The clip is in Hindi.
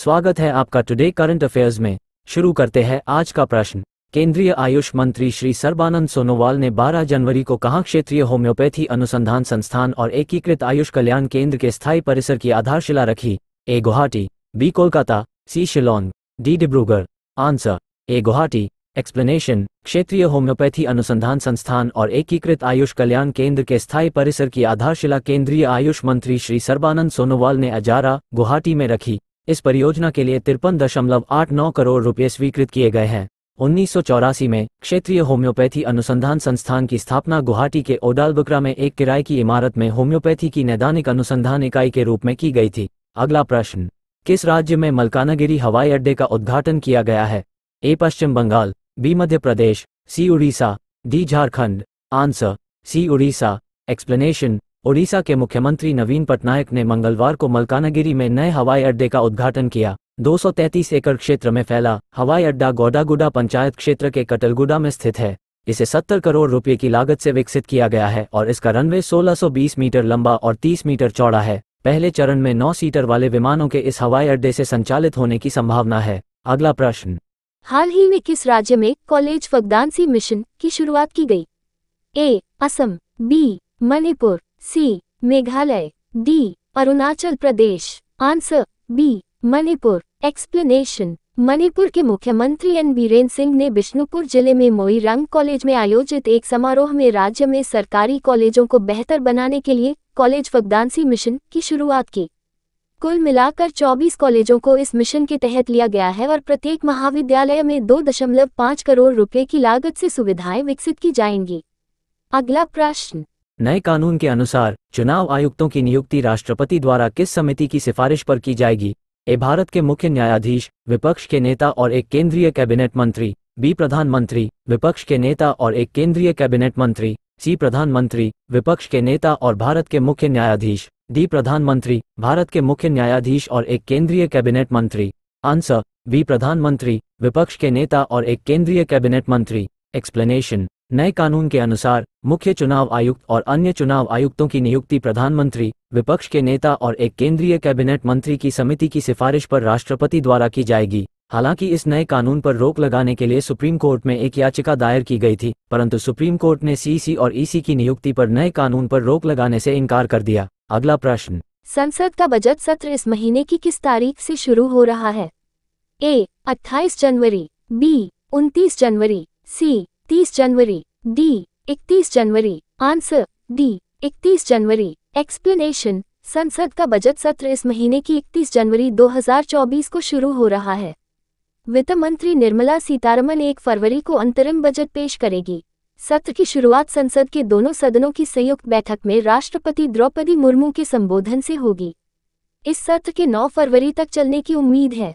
स्वागत है आपका टुडे करंट अफेयर्स में शुरू करते हैं आज का प्रश्न केंद्रीय आयुष मंत्री श्री सर्बानंद सोनोवाल ने 12 जनवरी को कहा क्षेत्रीय होम्योपैथी अनुसंधान संस्थान और एकीकृत आयुष कल्याण केंद्र के स्थायी परिसर की आधारशिला रखी A Guwahati B Kolkata C Shillong D Dibrugarh answer A Guwahati explanation क्षेत्रीय होम्योपैथी अनुसंधान संस्थान और एकीकृत आयुष कल्याण केंद्र के स्थायी परिसर की आधारशिला केंद्रीय आयुष मंत्री श्री सर्बानंद सोनोवाल ने अजारा गुवाहाटी में रखी इस परियोजना के लिए तिरपन दशमलव आठ नौ करोड़ रुपये स्वीकृत किए गए हैं उन्नीस में क्षेत्रीय होम्योपैथी अनुसंधान संस्थान की स्थापना गुवाहाटी के ओडालबकरा में एक किराए की इमारत में होम्योपैथी की नैदानिक अनुसंधान इकाई के रूप में की गई थी अगला प्रश्न किस राज्य में मलकानागिरी हवाई अड्डे का उद्घाटन किया गया है A Paschim Bangal B Madhya Pradesh C Orissa D Jharkhand answer C Orissa explanation Odisha के मुख्यमंत्री नवीन पटनायक ने मंगलवार को मलकानागिरी में नए हवाई अड्डे का उद्घाटन किया 233 एकड़ क्षेत्र में फैला हवाई अड्डा गोडागुडा पंचायत क्षेत्र के कटलगुडा में स्थित है इसे 70 करोड़ रुपए की लागत से विकसित किया गया है और इसका रनवे 1620 मीटर लंबा और 30 मीटर चौड़ा है पहले चरण में 9 सीटर वाले विमानों के इस हवाई अड्डे से संचालित होने की संभावना है अगला प्रश्न हाल ही में किस राज्य में कॉलेज फगदानसी मिशन की शुरुआत की गई A Assam B Manipur C Meghalaya D Arunachal Pradesh answer B Manipur explanation Manipur के मुख्यमंत्री एन बीरेन सिंह ने बिष्णुपुर जिले में मोईरंग कॉलेज में आयोजित एक समारोह में राज्य में सरकारी कॉलेजों को बेहतर बनाने के लिए कॉलेज फगदानसी मिशन की शुरुआत की कुल मिलाकर 24 कॉलेजों को इस मिशन के तहत लिया गया है और प्रत्येक महाविद्यालय में 2.5 करोड़ रुपए की लागत से सुविधाएं विकसित की जाएंगी अगला प्रश्न नए कानून के अनुसार चुनाव आयुक्तों की नियुक्ति राष्ट्रपति द्वारा किस समिति की सिफारिश पर की जाएगी ए भारत के मुख्य न्यायाधीश विपक्ष के नेता और एक केंद्रीय कैबिनेट मंत्री बी प्रधानमंत्री विपक्ष के नेता और एक केंद्रीय कैबिनेट मंत्री सी प्रधानमंत्री विपक्ष के नेता और भारत के मुख्य न्यायाधीश डी प्रधानमंत्री भारत के मुख्य न्यायाधीश और एक केंद्रीय कैबिनेट मंत्री आंसर बी प्रधानमंत्री विपक्ष के नेता और एक केंद्रीय कैबिनेट मंत्री एक्सप्लेनेशन नए कानून के अनुसार मुख्य चुनाव आयुक्त और अन्य चुनाव आयुक्तों की नियुक्ति प्रधानमंत्री विपक्ष के नेता और एक केंद्रीय कैबिनेट मंत्री की समिति की सिफारिश पर राष्ट्रपति द्वारा की जाएगी हालांकि इस नए कानून पर रोक लगाने के लिए सुप्रीम कोर्ट में एक याचिका दायर की गई थी परंतु सुप्रीम कोर्ट ने सीसी और ईसी की नियुक्ति पर नए कानून पर रोक लगाने से इनकार कर दिया अगला प्रश्न संसद का बजट सत्र इस महीने की किस तारीख से शुरू हो रहा है ए 28 जनवरी बी 29 जनवरी सी इकतीस जनवरी डी इकतीस जनवरी आंसर डी इकतीस जनवरी एक्सप्लेनेशन संसद का बजट सत्र इस महीने की 31 जनवरी 2024 को शुरू हो रहा है वित्त मंत्री निर्मला सीतारमन एक फरवरी को अंतरिम बजट पेश करेगी सत्र की शुरुआत संसद के दोनों सदनों की संयुक्त बैठक में राष्ट्रपति द्रौपदी मुर्मू के संबोधन से होगी इस सत्र के 9 फरवरी तक चलने की उम्मीद है